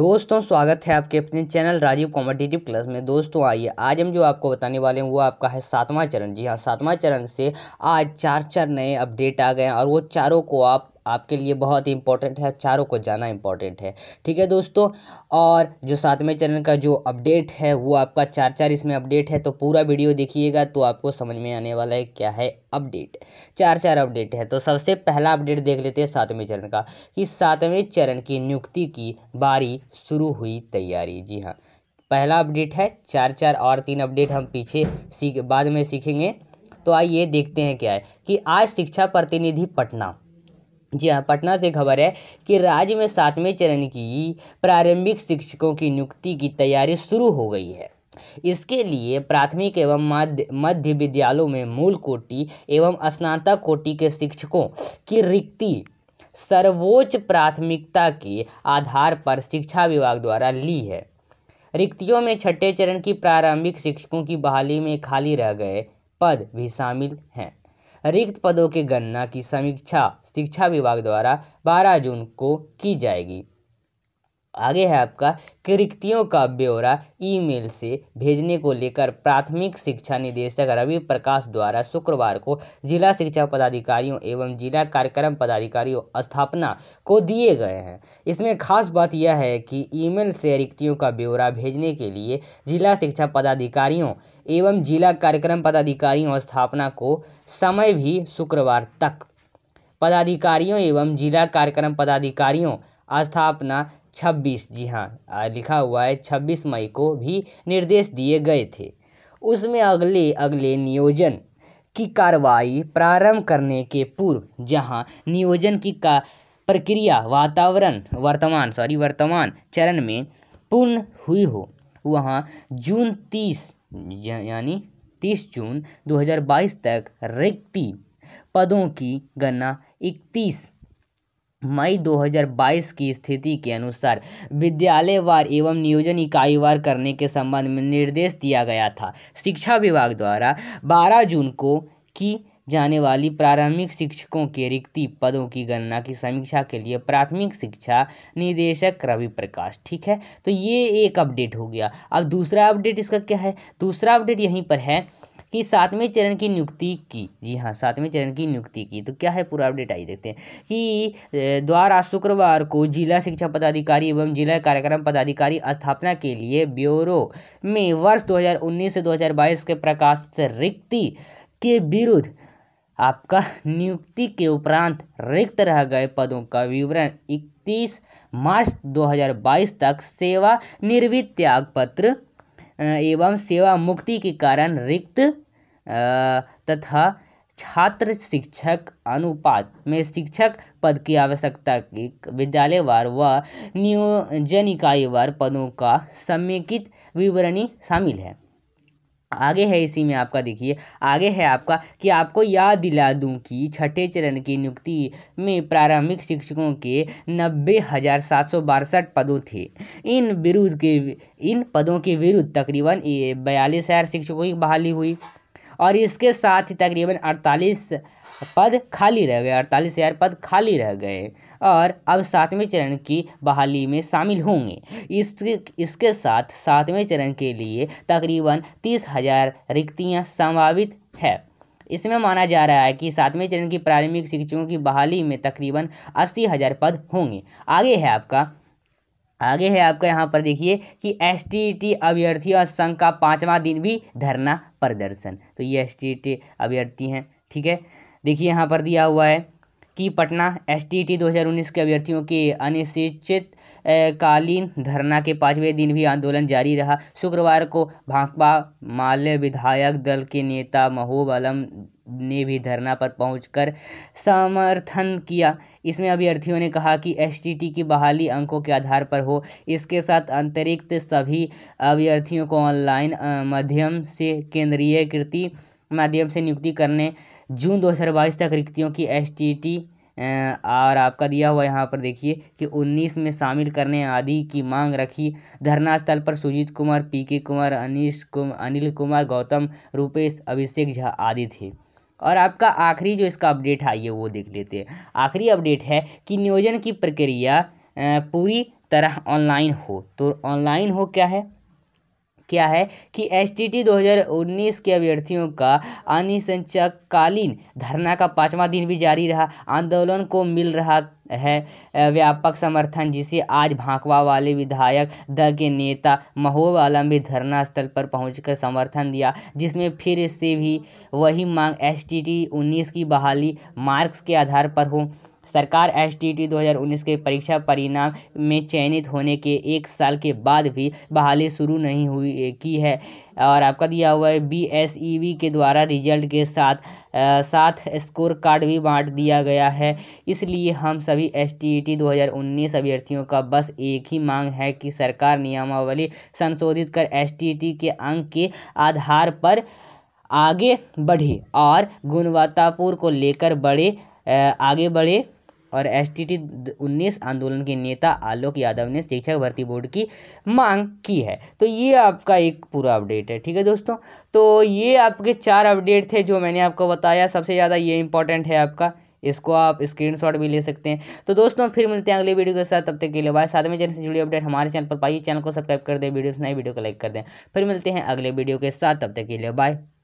दोस्तों स्वागत है आपके अपने चैनल राजीव कॉम्पिटेटिव क्लास में दोस्तों आइए आज हम जो आपको बताने वाले हैं वो आपका है सातवां चरण जी हाँ सातवां चरण से आज चार चार नए अपडेट आ गए हैं और वो चारों को आप आपके लिए बहुत ही इंपॉर्टेंट है चारों को जाना इंपॉर्टेंट है ठीक है दोस्तों और जो सातवें चैनल का जो अपडेट है वो आपका चार चार इसमें अपडेट है तो पूरा वीडियो देखिएगा तो आपको समझ में आने वाला है क्या है अपडेट चार चार अपडेट है तो सबसे पहला अपडेट देख लेते हैं सातवें चरण का कि सातवें चरण की नियुक्ति की बारी शुरू हुई तैयारी जी हाँ पहला अपडेट है चार चार और तीन अपडेट हम पीछे सीख बाद में सीखेंगे तो आइए देखते हैं क्या है कि आज शिक्षा प्रतिनिधि पटना जी हाँ पटना से खबर है कि राज्य में सातवें चरण की प्रारंभिक शिक्षकों की नियुक्ति की तैयारी शुरू हो गई है इसके लिए प्राथमिक एवं मध्य विद्यालयों में मूल कोटि एवं स्नातक कोटि के शिक्षकों की रिक्ति सर्वोच्च प्राथमिकता के आधार पर शिक्षा विभाग द्वारा ली है रिक्तियों में छठे चरण की प्रारंभिक शिक्षकों की बहाली में खाली रह गए पद भी शामिल हैं रिक्त पदों के गणना की समीक्षा शिक्षा विभाग द्वारा बारह जून को की जाएगी आगे है आपका कृतियों का ब्यौरा ईमेल से भेजने को लेकर प्राथमिक शिक्षा निदेशक रवि प्रकाश द्वारा शुक्रवार को जिला शिक्षा पदाधिकारियों एवं जिला कार्यक्रम पदाधिकारियों स्थापना को दिए गए हैं इसमें खास बात यह है कि ईमेल से रिक्तियों का ब्यौरा भेजने के लिए जिला शिक्षा पदाधिकारियों एवं जिला कार्यक्रम पदाधिकारियों स्थापना को समय भी शुक्रवार तक पदाधिकारियों एवं जिला कार्यक्रम पदाधिकारियों स्थापना छब्बीस जी हाँ लिखा हुआ है छब्बीस मई को भी निर्देश दिए गए थे उसमें अगले अगले नियोजन की कार्रवाई प्रारंभ करने के पूर्व जहां नियोजन की का प्रक्रिया वातावरण वर्तमान सॉरी वर्तमान चरण में पूर्ण हुई हो वहां जून तीस यानी तीस जून 2022 तक रिक्ति पदों की गणना इकतीस मई 2022 की स्थिति के अनुसार विद्यालयवार एवं नियोजन इकाईवार करने के संबंध में निर्देश दिया गया था शिक्षा विभाग द्वारा 12 जून को की जाने वाली प्रारंभिक शिक्षकों के रिक्ति पदों की गणना की समीक्षा के लिए प्राथमिक शिक्षा निदेशक रवि प्रकाश ठीक है तो ये एक अपडेट हो गया अब दूसरा अपडेट इसका क्या है दूसरा अपडेट यहीं पर है कि सातवें चरण की नियुक्ति की जी हाँ सातवें चरण की नियुक्ति की तो क्या है पूरा अपडेट आइए देखते हैं कि द्वारा शुक्रवार को जिला शिक्षा पदाधिकारी एवं जिला कार्यक्रम पदाधिकारी स्थापना के लिए ब्यूरो में वर्ष 2019 से 2022 के प्रकाश रिक्ति के विरुद्ध आपका नियुक्ति के उपरांत रिक्त रह गए पदों का विवरण इकतीस मार्च 2022 तक सेवा निर्वृत्त त्याग पत्र एवं सेवा मुक्ति के कारण रिक्त तथा छात्र शिक्षक अनुपात में शिक्षक पद की आवश्यकता की विद्यालयवार व नियोजन इकाईवार पदों का समेकित विवरणी शामिल है आगे है इसी में आपका देखिए आगे है आपका कि आपको याद दिला दूं कि छठे चरण की नियुक्ति में प्रारंभिक शिक्षकों के नब्बे हज़ार सात सौ बासठ पदों थे इन विरुद्ध के इन पदों के विरुद्ध तकरीबन बयालीस हज़ार शिक्षकों की बहाली हुई और इसके साथ ही तकरीबन अड़तालीस पद खाली रह गए अड़तालीस हज़ार पद खाली रह गए और अब सातवें चरण की बहाली में शामिल होंगे इस इसके साथ सातवें चरण के लिए तकरीबन तीस हज़ार रिक्तियाँ संभावित है इसमें माना जा रहा है कि सातवें चरण की प्रारंभिक शिक्षकों की बहाली में तकरीबन अस्सी हज़ार पद होंगे आगे है आपका आगे है आपका यहाँ पर देखिए कि एस टी अभ्यर्थियों संघ का पाँचवा दिन भी धरना प्रदर्शन तो ये एस टी अभ्यर्थी हैं ठीक है देखिए यहाँ पर दिया हुआ है कि पटना एसटीईटी 2019 के अभ्यर्थियों के अनिश्चितकालीन धरना के पाँचवें दिन भी आंदोलन जारी रहा शुक्रवार को भाकपा माले विधायक दल के नेता महबूब आलम ने भी धरना पर पहुंचकर समर्थन किया इसमें अभ्यर्थियों ने कहा कि एस की बहाली अंकों के आधार पर हो इसके साथ अतिरिक्त सभी अभ्यर्थियों को ऑनलाइन माध्यम से केंद्रीय कृति माध्यम से नियुक्ति करने जून दो तक रिक्तियों की एस और आपका दिया हुआ यहाँ पर देखिए कि 19 में शामिल करने आदि की मांग रखी धरना स्थल पर सुजीत कुमार पी के कुमार अनिश कुमार अनिल कुमार गौतम रूपेश अभिषेक झा आदि थे और आपका आखिरी जो इसका अपडेट है ये वो देख लेते हैं आखिरी अपडेट है कि नियोजन की प्रक्रिया पूरी तरह ऑनलाइन हो तो ऑनलाइन हो क्या है किया है कि एस टी टी के अभ्यर्थियों का अनिश्चयकालीन धरना का पाँचवा दिन भी जारी रहा आंदोलन को मिल रहा है व्यापक समर्थन जिसे आज भाकवा वाले विधायक दल के नेता आलम भी धरना स्थल पर पहुंचकर समर्थन दिया जिसमें फिर से भी वही मांग एस टी की बहाली मार्क्स के आधार पर हो सरकार एस टी टी 2019 के परीक्षा परिणाम में चयनित होने के एक साल के बाद भी बहाली शुरू नहीं हुई की है और आपका दिया हुआ है बी एस ई वी के द्वारा रिजल्ट के साथ आ, साथ स्कोर कार्ड भी बांट दिया गया है इसलिए हम सभी एस टी टी 2019 अभ्यर्थियों का बस एक ही मांग है कि सरकार नियमावली संशोधित कर एस टी टी के अंक के आधार पर आगे बढ़े और गुणवत्तापूर्ण को लेकर बड़े आगे बढ़े और एस टी टी उन्नीस आंदोलन के नेता आलोक यादव ने शिक्षक भर्ती बोर्ड की मांग की है तो ये आपका एक पूरा अपडेट है ठीक है दोस्तों तो ये आपके चार अपडेट थे जो मैंने आपको बताया सबसे ज़्यादा ये इंपॉर्टेंट है आपका इसको आप स्क्रीनशॉट भी ले सकते हैं तो दोस्तों फिर मिलते हैं अगले वीडियो के साथ तब तक के लिए बाय साथ में चैनल से जुड़ी अपडेट हमारे चैनल पर पाइए चैनल को सब्सक्राइब कर दें वीडियो नई वीडियो को लाइक कर दें फिर मिलते हैं अगले वीडियो के साथ तब तक के लिए बाय